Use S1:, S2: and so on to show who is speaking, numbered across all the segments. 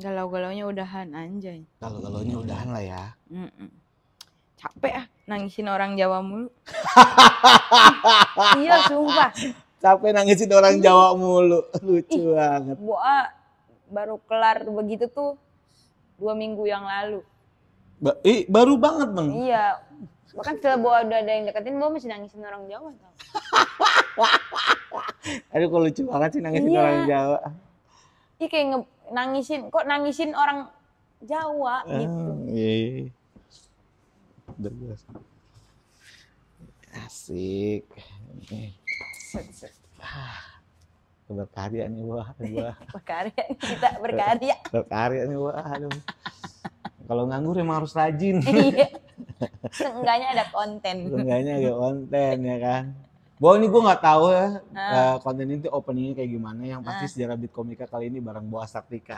S1: Galau-galaunya udahan anjay.
S2: Galau-galaunya udahan lah ya.
S1: Mm -mm. Capek ah nangisin orang Jawa mulu. iya sumpah.
S2: Capek nangisin orang Jawa mulu. Lucu Ih, banget.
S1: Gua baru kelar begitu tuh dua minggu yang lalu.
S2: Ba eh, baru banget bang. Iya.
S1: Bahkan setelah bawa udah ada yang deketin, gua masih nangisin orang Jawa.
S2: Aduh kok lucu banget sih nangisin iya. orang Jawa.
S1: Iya kayak nge nangisin kok nangisin orang Jawa ah, gitu.
S2: Iya. iya. Asik.
S1: Set, set. Ah,
S2: berkarya nih wah,
S1: berkarya kita berkarya.
S2: berkarya nih wah, aduh. Kalau nganggur emang harus rajin. Iya.
S1: Seenggaknya ada konten. Seenggaknya ada
S2: konten ya kan. Bahwa ini gue nggak tahu ya hmm. uh, konten ini openingnya kayak gimana. Yang pasti hmm. sejarah Beat Komika kali ini bareng Boa Sartika.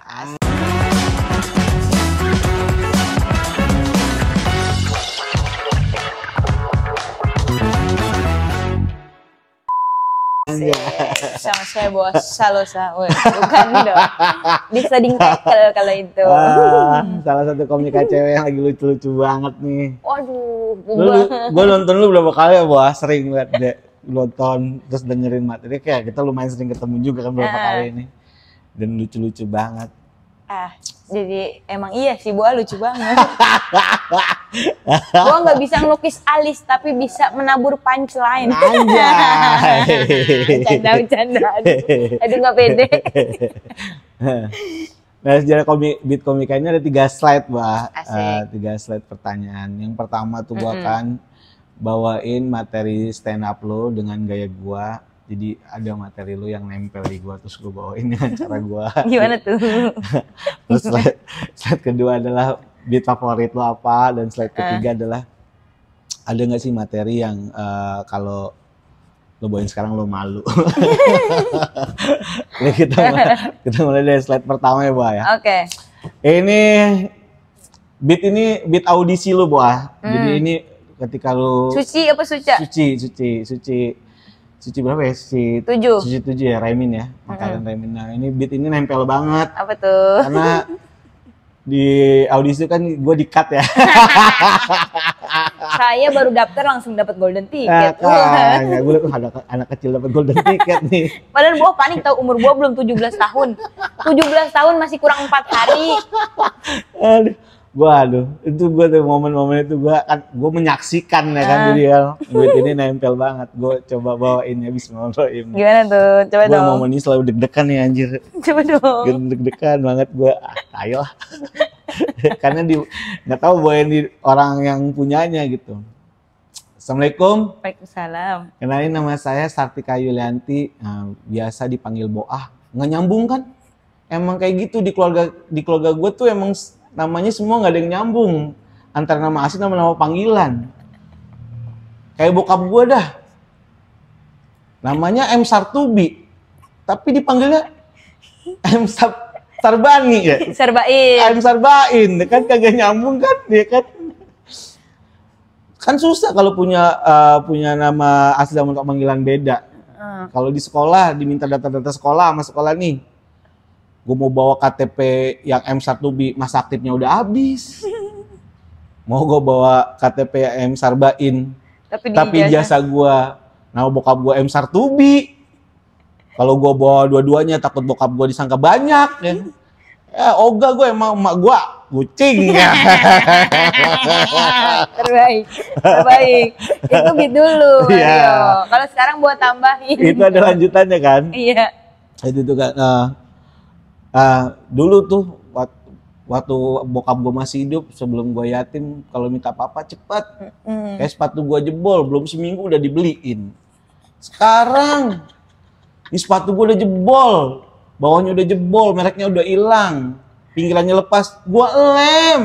S1: sama saya bos Salosa bukan dong bisa dingkekel kalau itu Wah,
S2: salah satu komika cewek yang lagi lucu-lucu banget nih
S1: waduh gue nonton
S2: lu berapa kali ya bos sering banget deh nonton terus dengerin materi kayak kita lumayan sering ketemu juga kan beberapa uh. kali ini dan lucu-lucu banget
S1: ah jadi emang iya sih buah lucu banget gua nggak bisa ngelukis alis tapi bisa menabur punchline canda canda aduh, nggak pede
S2: Nah, sejarah komik beat komikanya ada tiga slide, Wah. Eh, uh, tiga slide pertanyaan. Yang pertama tuh mm -hmm. kan bawain materi stand up lo dengan gaya gua jadi ada materi lo yang nempel di gua terus gua bawain dengan cara gua gimana tuh terus slide, slide kedua adalah beat favorit lo apa dan slide ah. ketiga uh. adalah ada nggak sih materi yang uh, kalau lo bawain sekarang lo malu jadi kita mulai, kita mulai dari slide pertama ya Boa ya oke okay. ini beat ini beat audisi lo buah ya. hmm. jadi ini ketika lu suci
S1: apa suca? Suci,
S2: suci, suci. Suci berapa ya? Suci tujuh. Suci tujuh ya, Raimin ya. Makanan mm -hmm. Raimin. Nah, ini beat ini nempel banget.
S1: Apa tuh? Karena
S2: di audisi kan gue di cut ya.
S1: Saya baru daftar langsung dapat golden ticket. Nah, ya,
S2: gue anak, anak kecil dapat golden ticket nih.
S1: Padahal gue panik tau umur gue belum tujuh belas tahun. tujuh belas tahun masih kurang empat hari.
S2: Waduh, itu gue tuh momen-momen itu gue kan gue menyaksikan ya kan ah. jadi kan duit ini nempel banget. Gue coba bawain ya Bismillahirrahmanirrahim. Gimana
S1: tuh? Coba gua dong. Gue momen
S2: ini selalu deg-degan ya anjir.
S1: Coba dong. Gue
S2: deg-degan banget gue. Ah, lah, Karena di nggak tahu bawain di orang yang punyanya gitu. Assalamualaikum.
S1: Waalaikumsalam.
S2: Kenalin nama saya Sartika Yulianti, nah, biasa dipanggil Boah. Nggak nyambung kan? Emang kayak gitu di keluarga di keluarga gue tuh emang namanya semua nggak ada yang nyambung antara nama asli sama nama panggilan. Kayak bokap gue dah. Namanya M Sartubi, tapi dipanggilnya M Sar Sarbani ya. Sarbain. M Sarbain, kan kagak nyambung kan, dia kan. Kan susah kalau punya uh, punya nama asli sama panggilan beda. Ah. Kalau di sekolah diminta data-data sekolah sama sekolah nih gue mau bawa KTP yang M1B masa aktifnya udah habis mau gue bawa KTP yang M Sarbain
S1: tapi, tapi jasa
S2: gue nah bokap gue M Sartubi kalau gue bawa dua-duanya takut bokap gue disangka banyak ya ya oga gue emang emak gue kucing ya
S1: terbaik terbaik itu bit dulu ya. kalau sekarang buat tambahin itu ada
S2: lanjutannya kan iya itu tuh kan uh, uh, dulu tuh waktu, bokap gue masih hidup sebelum gue yatim kalau minta apa apa cepat mm. kayak sepatu gue jebol belum seminggu udah dibeliin sekarang ini sepatu gue udah jebol bawahnya udah jebol mereknya udah hilang pinggirannya lepas gue lem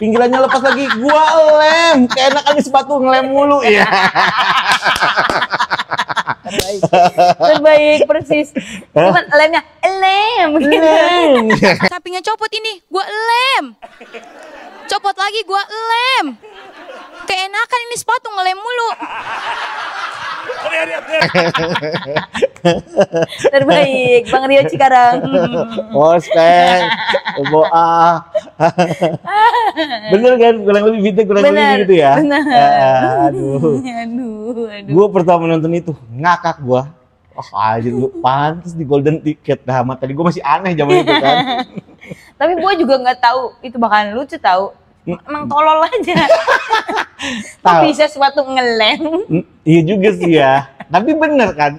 S2: pinggirannya lepas lagi gue lem kayak
S1: enak anak sepatu ngelem mulu ya baik. Terbaik persis. Cuman lemnya lem. Lem. Sapinya copot ini, gua lem. Copot lagi gua lem. Keenakan ini sepatu ngelem mulu. Terbaik, Bang Rio Cikarang.
S2: Ospek, Boa. bener kan, kurang lebih vintage, kurang lebih gitu ya. Ah, aduh.
S1: aduh, aduh. Gue
S2: pertama nonton itu ngakak gue. Oh aja lu pantas di golden ticket dah tadi gue masih aneh zaman itu kan.
S1: Tapi gue juga nggak tahu itu bakalan lucu tahu emang hmm. tolol aja.
S2: Tapi
S1: sesuatu ngelem.
S2: Hmm, iya juga sih ya. Tapi bener kan?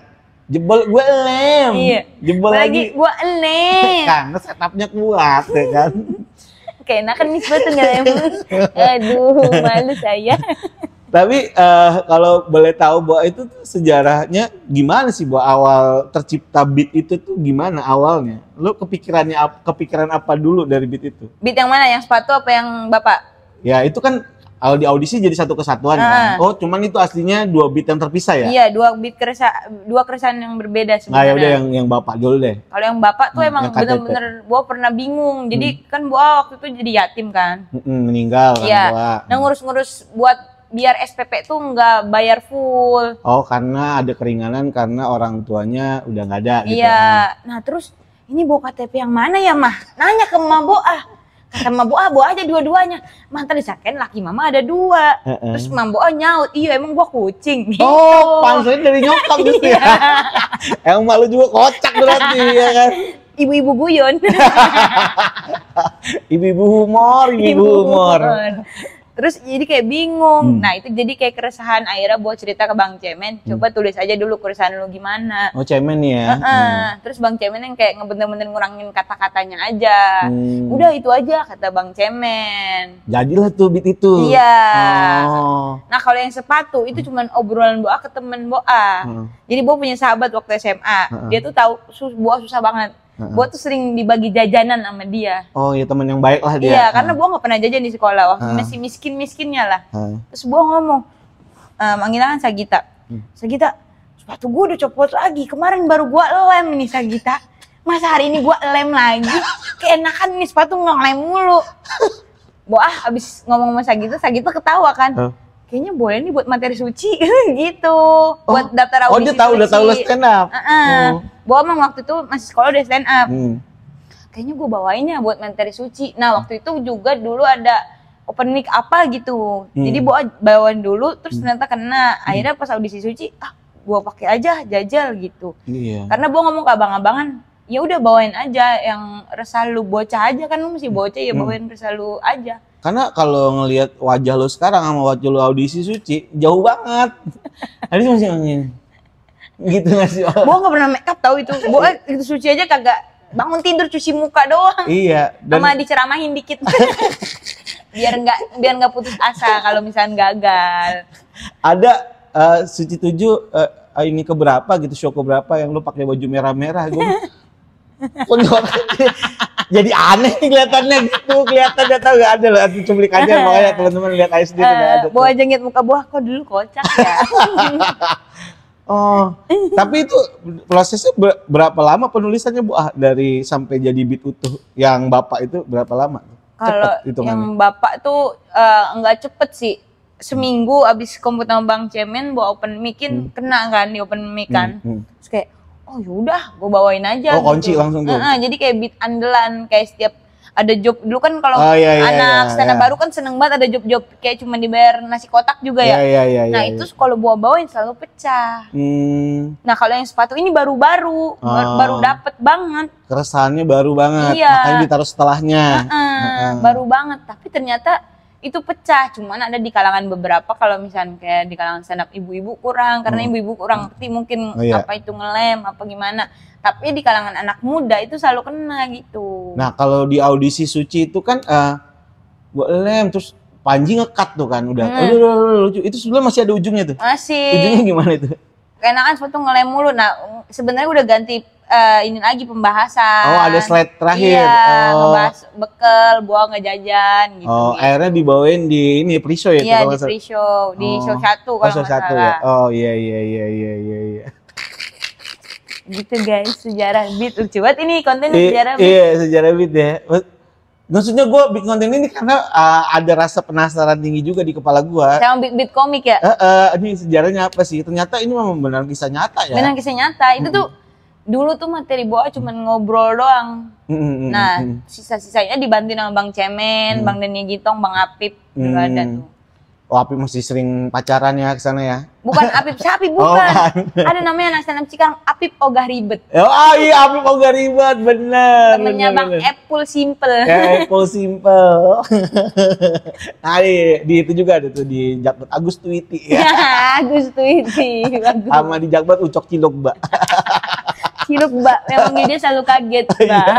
S2: Jebol gue lem. Iya. Jebol lagi, lagi.
S1: gue lem.
S2: Karena setupnya kuat ya kan.
S1: oke kan nih sebetulnya ngelem. Aduh, malu saya.
S2: Tapi uh, kalau boleh tahu bahwa itu tuh sejarahnya gimana sih bahwa awal tercipta beat itu tuh gimana awalnya? Lu kepikirannya kepikiran apa dulu dari beat itu?
S1: Beat yang mana? Yang sepatu apa yang Bapak?
S2: Ya, itu kan kalau di audisi jadi satu kesatuan nah. kan. Ah. Oh, cuman itu aslinya dua beat yang terpisah ya? Iya,
S1: dua beat keresa, dua keresahan yang berbeda nah, ya sebenarnya. Nah, udah yang
S2: yang Bapak dulu deh.
S1: Kalau yang Bapak tuh hmm, emang bener-bener gua pernah bingung. Jadi hmm. kan gua waktu itu jadi yatim kan.
S2: Hmm, meninggal kan ya. Gua. Nah,
S1: ngurus-ngurus buat biar SPP tuh nggak bayar full.
S2: Oh, karena ada keringanan karena orang tuanya udah nggak ada gitu.
S1: Iya. Ya. Nah, terus ini bawa KTP yang mana ya, Mah? Nanya ke Mama ah. Kata Mama Boah, Boah aja dua-duanya. mantan tadi laki Mama ada dua. Uh -uh. Terus Mama Boah nyaut, iya emang gua kucing. Gitu. Oh, panselnya dari nyokap gitu ya. Iya.
S2: emang malu juga kocak berarti, ya kan?
S1: ibu-ibu guyon.
S2: ibu-ibu humor, ibu-ibu humor. Ibu
S1: humor terus jadi kayak bingung hmm. nah itu jadi kayak keresahan akhirnya buat cerita ke bang cemen hmm. coba tulis aja dulu keresahan lu gimana
S2: oh cemen ya uh -uh. Hmm.
S1: terus bang cemen yang kayak ngebener-bener ngurangin kata-katanya aja
S2: hmm. udah
S1: itu aja kata bang cemen
S2: jadilah tuh bit itu iya
S1: oh. nah kalau yang sepatu itu hmm. cuman obrolan boa ke temen boa hmm. jadi boa punya sahabat waktu SMA hmm. dia tuh tahu boa susah banget Gue tuh sering dibagi jajanan sama dia.
S2: Oh iya teman yang baik lah dia. Iya karena gue
S1: nggak pernah jajan di sekolah waktu uh. masih miskin miskinnya lah. Uh. Terus gue ngomong, uh, ehm, manggilnya kan Sagita. Hmm. Sagita, sepatu gue udah copot lagi. Kemarin baru gue lem nih Sagita. Masa hari ini gue lem lagi? Keenakan nih sepatu ngelem mulu. Boah, abis ngomong sama Sagita, Sagita ketawa kan. Uh kayaknya boleh nih buat materi suci gitu oh. buat daftar audisi. Oh dia tahu udah tahu lo stand up. Uh -uh gue emang waktu itu masih sekolah udah stand up hmm. kayaknya gue bawainnya buat materi suci nah waktu itu juga dulu ada open mic apa gitu hmm. jadi bawa bawain dulu terus hmm. ternyata kena hmm. akhirnya pas audisi suci ah gue pakai aja jajal gitu iya. karena gue ngomong ke abang-abangan ya udah bawain aja yang resah lu bocah aja kan lu masih hmm. bocah ya bawain hmm. resah lu aja
S2: karena kalau ngelihat wajah lu sekarang sama wajah lu audisi suci jauh banget tadi masih ngomongin gitu gak sih oh.
S1: Bo gak pernah make up tahu itu Bo itu suci aja kagak bangun tidur cuci muka doang iya dan... sama diceramahin dikit biar nggak biar nggak putus asa kalau misalnya gagal
S2: ada uh, suci tujuh uh, ini keberapa gitu show keberapa yang lu pakai baju merah-merah gue jadi aneh kelihatannya gitu kelihatan enggak tau gak ada lah cuplikannya makanya teman-teman lihat aja sendiri uh, ada Buah
S1: jengit muka buah kok dulu kocak ya Oh, tapi itu
S2: prosesnya berapa lama penulisannya Bu ah, dari sampai jadi beat utuh yang Bapak itu berapa lama? Kalau yang
S1: Bapak tuh uh, eh, enggak cepet sih. Seminggu abis komputer Bang Cemen bawa open mic hmm. kena kan di open mic kan. Hmm. Hmm. Terus kayak oh yaudah gue bawain aja. Oh gitu. kunci langsung tuh. jadi kayak beat andalan kayak setiap ada job dulu kan kalau oh, iya, iya, anak iya, stand iya. baru kan seneng banget ada job-job kayak cuma dibayar nasi kotak juga ya. Iya, iya, iya, nah iya, iya. itu kalau bawa bawain selalu pecah. Hmm. Nah kalau yang sepatu ini baru-baru, baru, oh. baru dapet banget.
S2: Keresahannya baru banget, iya. makanya ditaruh setelahnya. Uh -uh, uh -uh. Baru
S1: banget, tapi ternyata itu pecah cuman ada di kalangan beberapa kalau misalnya kayak di kalangan stand up ibu-ibu kurang karena hmm. ibu-ibu hmm. kurang ngerti mungkin oh, iya. apa itu ngelem apa gimana tapi di kalangan anak muda itu selalu kena gitu
S2: nah kalau di audisi suci itu kan uh, eh, gue lem terus Panji ngekat tuh kan udah hmm. aduh, aduh, lucu itu sebelum masih ada ujungnya tuh
S1: masih ujungnya gimana itu keenakan sepatu ngelem mulu nah sebenarnya udah ganti uh, ini lagi pembahasan. Oh, ada
S2: slide terakhir. Iya, oh. ngebahas
S1: bekal, buang ngejajan gitu.
S2: Oh, gitu. akhirnya dibawain di ini pre-show ya? Iya, di
S1: pre-show, oh. di show satu kalau oh, show satu oh, ya.
S2: Oh, iya iya iya iya iya iya.
S1: Gitu guys, sejarah beat lucu banget ini konten I, sejarah beat. Iya,
S2: sejarah beat ya. Maksudnya gue bikin konten ini karena uh, ada rasa penasaran tinggi juga di kepala gue. Sama
S1: big beat komik ya? Uh,
S2: uh, ini sejarahnya apa sih? Ternyata ini memang benar kisah nyata ya. Benar
S1: kisah nyata. Itu tuh dulu tuh materi boa cuma ngobrol doang.
S2: mm Nah,
S1: sisa-sisanya dibantu sama Bang Cemen, mm-hmm. Bang Deni Gitong, Bang Apip gitu mm-hmm. juga ada
S2: tuh. Oh, Apip masih sering pacaran ya ke sana ya? Bukan
S1: Apip Sapi, oh, bukan. Oh, kan. Ada namanya anak stand Cikarang, Apip Ogah Ribet. Oh, ah, iya Apip
S2: Ogah Ribet, bener. Temennya bener, Bang bener.
S1: Apple Simple. Ya,
S2: Apple Simple. nah, di, iya, iya, di, itu juga ada tuh di Jakbot Agus Twiti ya. ya
S1: Agus Twiti, Sama
S2: di Jakbot Ucok Cilok, Mbak.
S1: Ciluk Mbak, memang dia selalu kaget oh, iya. Mbak.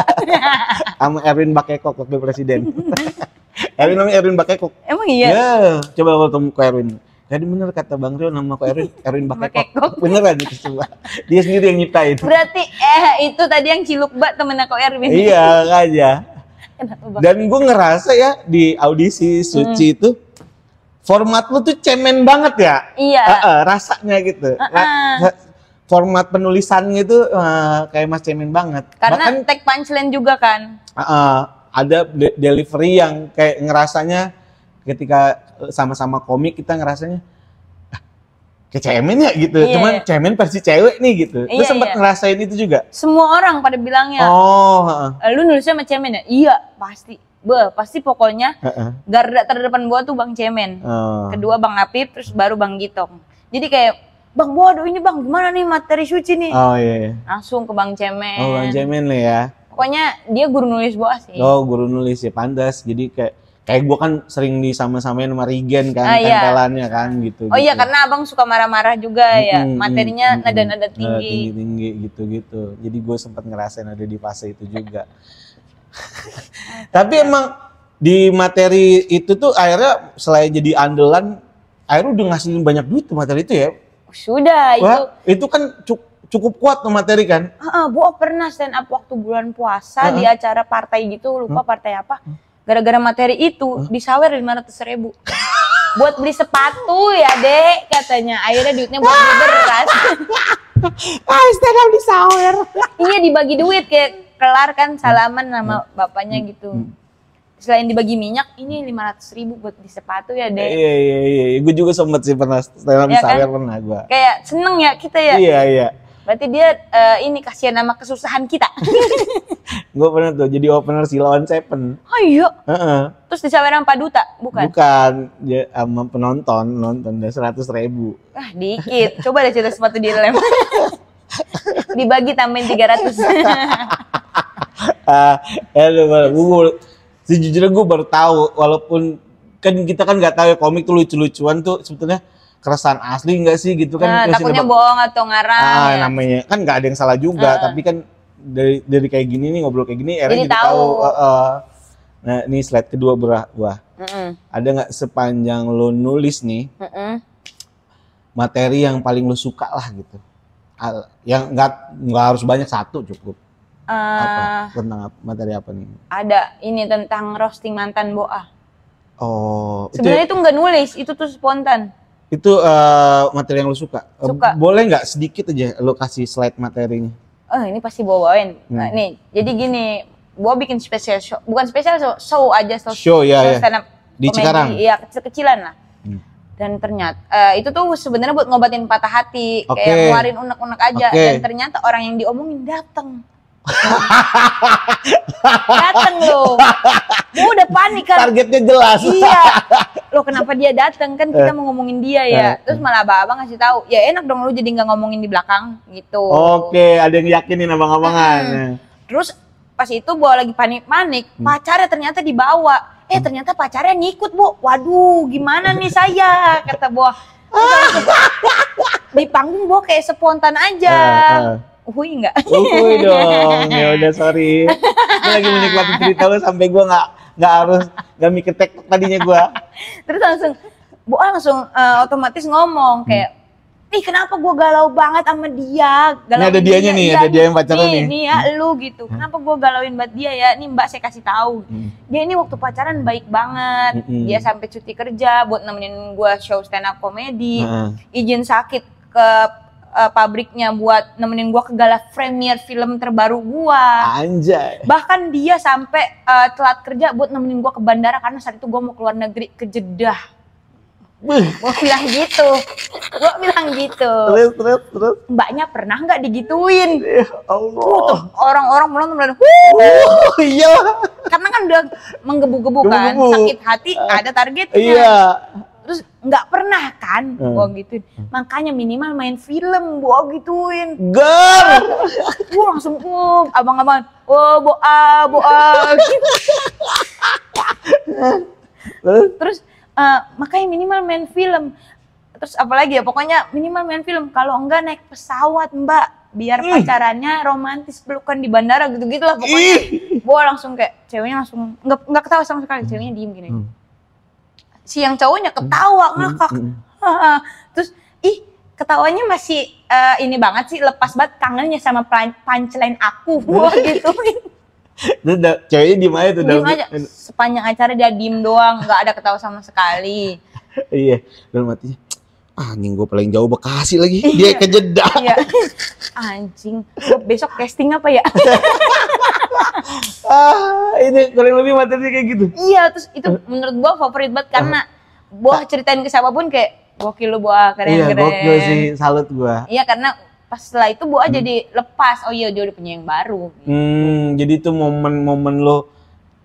S2: Sama Erin Bakekok waktu presiden. Erin namanya Erin Bakekok. Emang iya? Ya, coba ketemu ke Erwin. Jadi bener kata Bang Rio nama kok Erwin, Erwin Bakekok. Beneran itu semua. Dia sendiri yang nyiptain. Berarti
S1: eh itu tadi yang ciluk Mbak temen aku Erwin. Iya aja. Dan
S2: gue ngerasa ya di audisi Suci hmm. itu format lu tuh cemen banget ya. Iya. Uh -uh, rasanya gitu. Uh -uh format penulisannya itu uh, kayak Mas Cemin banget. Karena
S1: Bahkan, tag punchline juga kan.
S2: Uh, ada de delivery yang kayak ngerasanya ketika eh, sama-sama komik kita ngerasanya ah, ke cemen ya gitu. Iya, Cuman iya. cemen versi cewek nih gitu. Iya, lu sempat iya. ngerasain itu juga?
S1: Semua orang pada bilangnya.
S2: Oh, uh,
S1: Lu nulisnya sama cemen ya? Iya, pasti. Be, pasti pokoknya uh -uh. garda terdepan gua tuh Bang Cemen. Uh. Oh. Kedua Bang Apip, terus baru Bang Gitong. Jadi kayak Bang Bodo ini bang gimana nih materi suci nih? Oh iya. iya. Langsung ke Bang Cemen. Oh Bang
S2: Cemen lah ya.
S1: Pokoknya dia guru nulis gua sih. Oh
S2: guru nulis ya pantas. Jadi kayak kayak gua kan sering disama-samain sama Rigen kan ah, iya. tempelannya kan gitu. Oh iya, gitu. iya karena
S1: abang suka marah-marah juga hmm, ya. Materinya nada-nada hmm, tinggi.
S2: Tinggi-tinggi gitu-gitu. Jadi gua sempat ngerasain ada di fase itu juga. Tapi emang di materi itu tuh akhirnya selain jadi andalan, akhirnya udah ngasihin banyak duit tuh materi itu ya.
S1: Sudah Wah,
S2: itu. Itu kan cukup kuat tuh materi kan?
S1: Heeh, uh, Bu oh, pernah stand up waktu bulan puasa uh -uh. di acara partai gitu, lupa huh? partai apa. Gara-gara materi itu huh? disawer ratus ribu. buat beli sepatu ya dek katanya akhirnya duitnya buat beli beras ah stand up disawer iya dibagi duit kayak kelar kan salaman sama bapaknya gitu selain dibagi minyak ini lima ratus ribu buat di sepatu ya deh iya
S2: iya iya iya. gue juga sempet sih pernah setelan ya, kan? pernah gue
S1: kayak seneng ya kita ya iya iya berarti dia uh, ini kasihan nama kesusahan kita
S2: gue pernah tuh jadi opener si lawan Seven oh iya uh -uh.
S1: terus disawer sama duta bukan
S2: bukan ya, sama penonton nonton udah seratus ribu
S1: ah dikit coba deh cerita sepatu di lem dibagi tambahin tiga ratus
S2: ah, eh, ya, gue sejujurnya gue baru tahu walaupun kan kita kan nggak tahu ya komik tuh lucu-lucuan tuh sebetulnya keresahan asli nggak sih gitu kan nah, takutnya
S1: bohong atau ngarang ah, ya.
S2: namanya kan nggak ada yang salah juga uh. tapi kan dari dari kayak gini nih ngobrol kayak gini akhirnya jadi, jadi tahu, tahu uh, uh, nah ini slide kedua berah wah mm -mm. ada nggak sepanjang lo nulis nih mm -mm. materi yang paling lo suka lah gitu yang nggak nggak harus banyak satu cukup
S1: Uh, apa?
S2: Eh, tentang apa? materi apa nih?
S1: Ada ini tentang roasting mantan Boa.
S2: Oh. Sebenarnya ya? itu
S1: nggak nulis, itu tuh spontan.
S2: Itu uh, materi yang lu suka. Suka. Boleh nggak sedikit aja lu kasih slide materinya?
S1: Oh ini pasti bawain. Nah, hmm. nih jadi gini, gua bikin spesial show, bukan spesial show, show aja show. Show ya. ya Di komedi, Cikarang. Iya kecil-kecilan lah. Hmm. Dan ternyata uh, itu tuh sebenarnya buat ngobatin patah hati, okay. kayak ngeluarin unek-unek aja. Okay. Dan ternyata orang yang diomongin datang dateng loh. Gue udah panik kan. Targetnya jelas. Iya. Lo kenapa dia dateng kan kita eh. mau ngomongin dia ya. Eh. Terus malah abang-abang ngasih tahu. Ya enak dong lu jadi nggak ngomongin di belakang gitu.
S2: Oke, ada yang yakinin abang-abangan. Hmm.
S1: Terus pas itu bawa lagi panik-panik, hmm. pacarnya ternyata dibawa. Eh ternyata pacarnya ngikut, Bu. Waduh, gimana nih saya? Kata Bu. Di panggung Bu kayak spontan aja. Uh, uh uhui nggak? Uhui oh, dong. Ya
S2: udah sorry. Gue lagi menikmati cerita lu sampai gue nggak nggak harus nggak mikir tek tadinya gue.
S1: Terus langsung Bu langsung uh, otomatis ngomong kayak hmm ih kenapa gue galau banget sama dia galau ini ada dianya dia, nih iya, ada dia yang pacaran nih nih ya hmm. lu gitu hmm. kenapa gue galauin buat dia ya nih mbak saya kasih tahu hmm. dia ini waktu pacaran baik banget hmm. dia sampai cuti kerja buat nemenin gue show stand up komedi hmm. izin sakit ke uh, pabriknya buat nemenin gua ke gala premier film terbaru gua,
S2: Anjay.
S1: Bahkan dia sampai uh, telat kerja buat nemenin gua ke bandara karena saat itu gua mau keluar negeri ke Jeddah. Gue bilang gitu, gue bilang gitu. Terus, terus, terus. Mbaknya pernah nggak digituin? Ya Allah. Uh, tuh, orang-orang mulai mulai, Wuh, oh, iya. Karena kan udah menggebu-gebu kan, sakit hati, eh, ada targetnya. Iya terus nggak pernah kan hmm. gua gituin hmm. makanya minimal main film gua gituin gar gua langsung um, abang-abang oh boa boa gitu. terus uh, makanya minimal main film terus apalagi ya pokoknya minimal main film kalau enggak naik pesawat mbak biar mm. pacarannya romantis pelukan di bandara gitu gitulah pokoknya gua langsung kayak ceweknya langsung nggak nggak ketawa sama sekali hmm. ceweknya diem gini hmm si yang cowoknya ketawa hmm. Hmm, ngakak hmm. terus ih ketawanya masih uh, ini banget sih lepas banget kangennya sama punchline aku gua gitu
S2: Terus ceweknya diem aja tuh diem aja.
S1: Sepanjang acara dia diem doang, nggak ada ketawa sama sekali.
S2: iya, dalam matinya ah, anjing gue paling jauh Bekasi lagi, dia iya. kejedak. Iya.
S1: Anjing, besok casting apa ya? ah, ini kurang lebih materinya kayak gitu. Iya, terus itu eh. menurut gua favorit banget karena gua eh. ceritain ke pun kayak gokil lu gua keren-keren. Iya, gokil sih,
S2: salut gua. Iya,
S1: karena pas setelah itu gua hmm. jadi lepas. Oh iya, dia udah punya yang baru.
S2: Gitu. Hmm, jadi itu momen-momen lo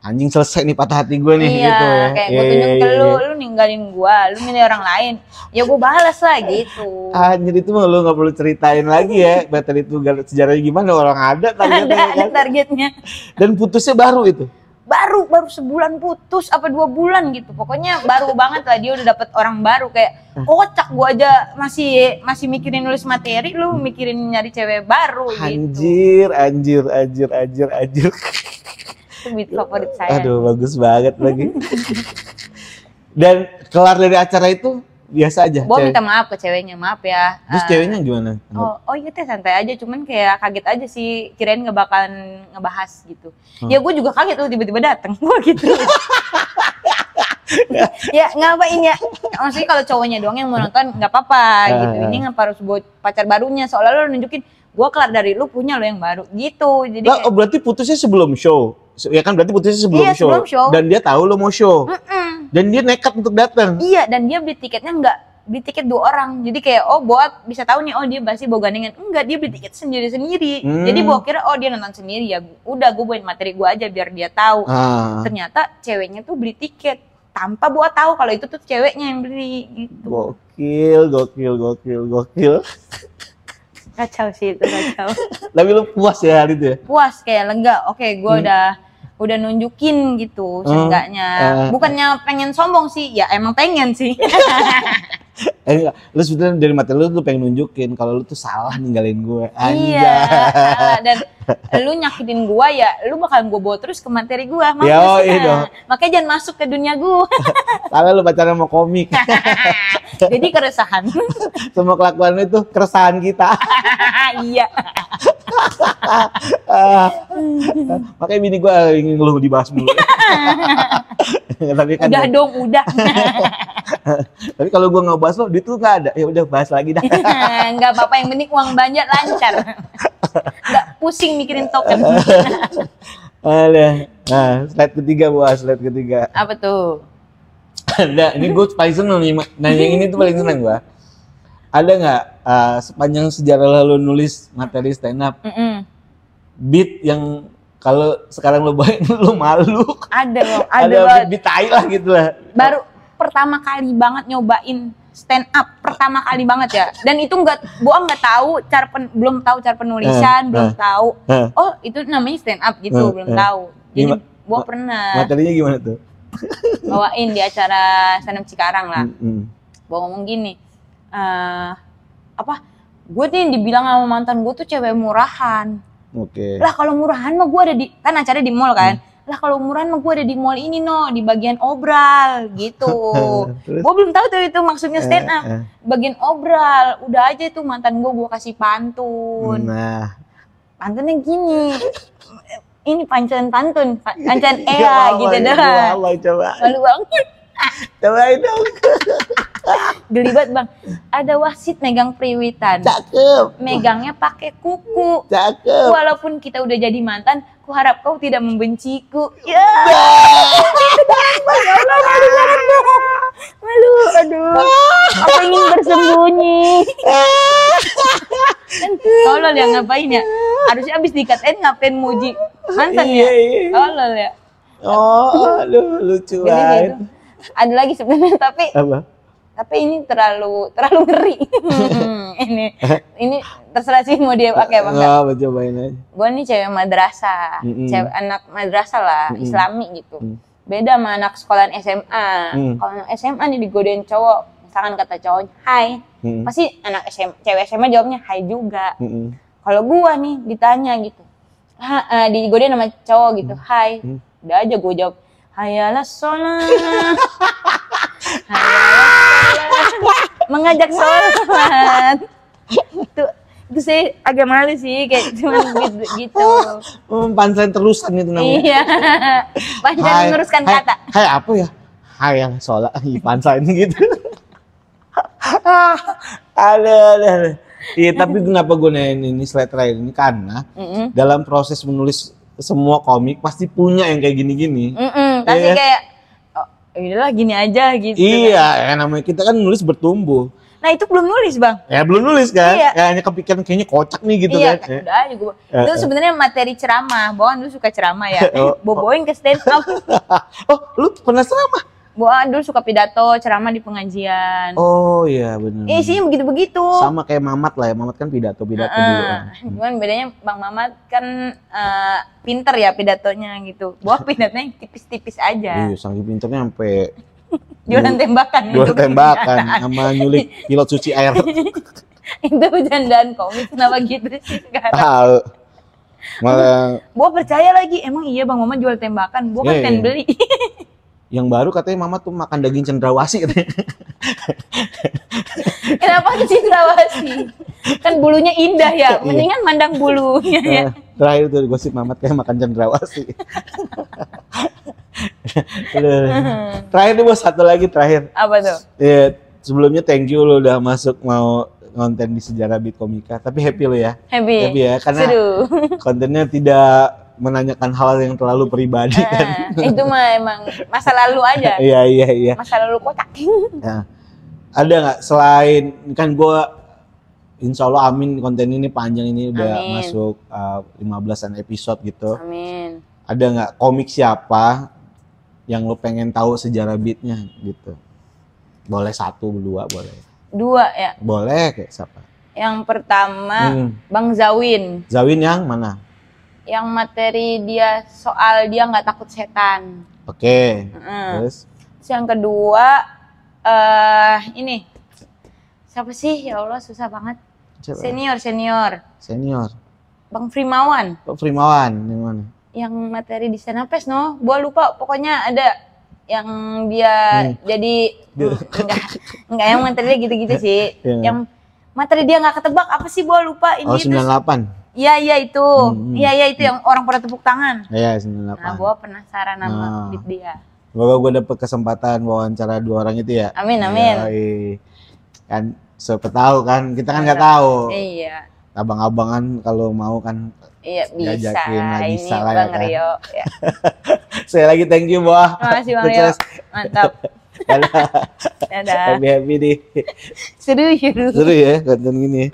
S2: anjing selesai nih patah hati gue nih iya, gitu ya. kayak gue iya, iya, tunjuk ke iya, lu, lu
S1: ninggalin gue, lu milih orang lain, ya gue balas lah gitu.
S2: Anjir itu mah lu gak perlu ceritain lagi ya, Battle itu sejarahnya gimana, orang ada targetnya. Ada, ada kan? targetnya. Dan putusnya baru itu?
S1: Baru, baru sebulan putus, apa dua bulan gitu. Pokoknya baru banget lah, dia udah dapet orang baru. Kayak kocak oh, gue aja masih masih mikirin nulis materi, lu hmm. mikirin nyari cewek baru anjir, gitu.
S2: Anjir, anjir, anjir, anjir, anjir.
S1: beat favorit saya. Aduh,
S2: bagus banget lagi. Dan kelar dari acara itu biasa aja. Bawa minta maaf
S1: ke ceweknya, maaf ya. Terus uh,
S2: ceweknya gimana? Oh,
S1: oh iya teh santai aja, cuman kayak kaget aja sih, kirain nggak bakalan ngebahas gitu. Hmm. Ya gue juga kaget tuh tiba-tiba dateng, gue gitu. ya ngapain ya maksudnya kalau cowoknya doang yang mau nonton nggak apa-apa ah, gitu ah. ini nggak harus buat pacar barunya soalnya lo nunjukin gue kelar dari lu punya lo yang baru gitu jadi nah,
S2: berarti putusnya sebelum show ya kan berarti putusnya sebelum, iya, show. sebelum show dan dia tahu lo mau show mm -mm. dan dia nekat untuk datang
S1: iya dan dia beli tiketnya enggak beli tiket dua orang jadi kayak oh buat bisa tahu nih oh dia pasti bawa gandengan enggak dia beli tiket sendiri sendiri hmm. jadi bawa kira oh dia nonton sendiri ya udah gue bawain materi gue aja biar dia tahu ah. ternyata ceweknya tuh beli tiket tanpa gua tahu kalau itu tuh ceweknya yang beli gitu
S2: gokil gokil gokil gokil
S1: kacau sih itu kacau
S2: tapi lu puas ya hari itu ya
S1: puas kayak lega oke okay, gue hmm. udah udah nunjukin gitu hmm. seenggaknya uh, bukannya pengen sombong sih ya emang pengen sih
S2: eh enggak, lu sebetulnya dari materi lu tuh pengen nunjukin kalau lu tuh salah ninggalin gue. Iya. Anjay. Iya.
S1: Dan lu nyakitin gue ya, lu bakal gue bawa terus ke materi gue. Ya, oh, iya dong. Makanya jangan masuk ke dunia gue.
S2: Salah lu pacaran mau komik.
S1: Jadi keresahan.
S2: Semua kelakuan lu itu keresahan kita.
S1: iya.
S2: Makanya bini gue ingin lu dibahas mulu. Tapi kan udah ya. dong, udah. Tapi kalau gue nggak bahas lo, duit tuh nggak ada. Ya udah bahas lagi dah.
S1: nggak apa-apa yang penting uang banyak lancar. Nggak pusing mikirin token.
S2: nah, slide ketiga buat slide ketiga.
S1: Apa tuh?
S2: Ada, ini gue paling seneng nah, yang ini tuh paling seneng gue ada nggak uh, sepanjang sejarah lalu nulis materi stand up mm -mm. beat yang kalau sekarang lo baik lo malu
S1: ada lo ada, ada beat,
S2: beat tai lah gitu lah
S1: baru pertama kali banget nyobain stand up pertama kali banget ya dan itu nggak gua nggak tahu cara pen, belum tahu cara penulisan eh, belum eh, tahu eh. oh itu namanya stand up gitu eh, belum eh. tahu jadi Gima, gua pernah
S2: materinya gimana tuh
S1: bawain di acara stand up Cikarang lah mm -hmm. gua ngomong gini uh, apa gue nih dibilang sama mantan gue tuh cewek murahan
S2: oke okay. lah kalau
S1: murahan mah gue ada di kan acara di mall kan hmm lah kalau murahan mah gue ada di mall ini no di bagian obral gitu gue belum tahu tuh itu maksudnya eh, stand up eh. bagian obral udah aja tuh mantan gue gue kasih pantun nah pantunnya gini ini pancen pantun pancen ea ya, e gitu ya dah lalu banget coba itu Geli banget bang. Ada wasit megang priwitan. Cakep. Megangnya pakai kuku. Cakep. Walaupun kita udah jadi mantan, ku harap kau tidak membenciku. Ya. Allah, ya. malu banget bang. Malu, aduh. Aku ingin bersembunyi. Kalau tolol ya ngapain ya? Harusnya abis dikatain ngapain muji mantan ya? Iya, iya. Tolol ya. Oh, lu lucu banget. Gitu. Ada lagi sebenarnya tapi Apa? tapi ini terlalu terlalu ngeri ini ini terserah sih mau dia pakai apa enggak nah, cobain aja gue nih cewek madrasah mm -hmm. cewek anak madrasah lah mm -hmm. islami gitu mm. beda sama anak sekolah SMA mm. kalau SMA nih digodain cowok misalkan kata cowoknya hai mm. pasti anak SMA cewek SMA jawabnya hai juga mm -hmm. kalau gue nih ditanya gitu ha, uh, digodain sama cowok gitu mm. hai mm. udah aja gue jawab hayalah sholat mengajak sholat itu itu saya agak malu sih kayak cuma gitu, gitu.
S2: Oh, terus teruskan itu namanya iya
S1: pansen meneruskan hai, kata hai apa ya
S2: hai yang sholat di ini gitu ah, ada ada Iya, tapi kenapa gue nanyain ini slide terakhir ini karena
S1: mm -mm. dalam
S2: proses menulis semua komik pasti punya yang kayak gini-gini.
S1: Mm -mm, pasti ya, kayak Ya udahlah gini aja gitu. Kan. Iya, kan.
S2: ya, namanya kita kan nulis bertumbuh.
S1: Nah itu belum nulis bang. Ya belum nulis kan. Iya. Ya,
S2: hanya kepikiran kayaknya kocak nih gitu iya, kan. Iya udah
S1: aja gue. Eh, itu eh. sebenarnya materi ceramah. Bawaan lu suka ceramah ya. oh, Boboin ke stand up. oh lu pernah ceramah? Bu dulu suka pidato, ceramah di pengajian. Oh
S2: iya benar. Eh, isinya begitu-begitu. Sama kayak Mamat lah ya, Mamat kan pidato-pidato uh, dulu.
S1: Cuman bedanya Bang Mamat kan uh, pinter ya pidatonya gitu. Gua pidatonya tipis-tipis aja. Iya,
S2: saking pinternya sampai gitu. jualan
S1: tembakan. Jualan tembakan
S2: sama nyulik pilot suci air.
S1: Itu jandaan komik kenapa gitu sih sekarang? Tahu. Malah. Gua percaya lagi, emang iya Bang Mamat jual tembakan, gua kan yeah, pengen iya. beli.
S2: Yang baru katanya mama tuh makan daging cendrawasi katanya.
S1: Kenapa cendrawasi? Kan bulunya indah ya, iya. mendingan mandang bulunya ya. Iya.
S2: Terakhir tuh gosip mamat kayak makan cendrawasi. terakhir nih bos satu lagi terakhir. Apa tuh? Ya, sebelumnya thank you lo udah masuk mau konten di sejarah Bitkomika. Tapi happy lo ya.
S1: Happy. Happy ya karena Seru.
S2: kontennya tidak menanyakan hal yang terlalu pribadi nah, kan. Eh,
S1: itu mah emang masa lalu aja. Iya
S2: iya iya. Masa
S1: lalu kotak. nah,
S2: ya. ada nggak selain kan gue Insya Allah amin konten ini panjang ini udah amin. masuk uh, eh, 15-an episode gitu.
S1: Amin.
S2: Ada nggak komik siapa yang lo pengen tahu sejarah beatnya gitu? Boleh satu, dua boleh.
S1: Dua ya?
S2: Boleh kayak siapa?
S1: Yang pertama hmm. Bang Zawin.
S2: Zawin yang mana?
S1: yang materi dia soal dia nggak takut setan.
S2: Oke. Okay. Mm. Terus?
S1: Terus yang kedua uh, ini siapa sih ya Allah susah banget. Siapa? Senior senior. Senior. Bang Frimawan. Bang
S2: Frimawan yang mana?
S1: Yang materi di pes no, gua lupa pokoknya ada yang dia hmm. jadi
S2: enggak
S1: enggak yang materinya gitu-gitu sih. Yeah. Yang materi dia nggak ketebak apa sih gua lupa ini. Oh 98.
S2: Terus,
S1: Iya iya itu, mm-hmm. iya hmm. iya itu yang orang pernah tepuk tangan.
S2: Iya 98. Nah gue
S1: penasaran sama nah. dia.
S2: Semoga gue dapet kesempatan wawancara dua orang itu ya. Amin amin. Ya, kan siapa tahu kan kita kan nggak tahu. Iya. Abang-abangan kalau mau kan
S1: Iya bisa. Ngajakin lagi Ini salah ya kan? Rio. Ya.
S2: Saya lagi thank you Boah. Makasih Bang Rio. Mantap. Dadah.
S1: Dadah. Happy happy nih. Seru seru. Seru
S2: ya konten gini.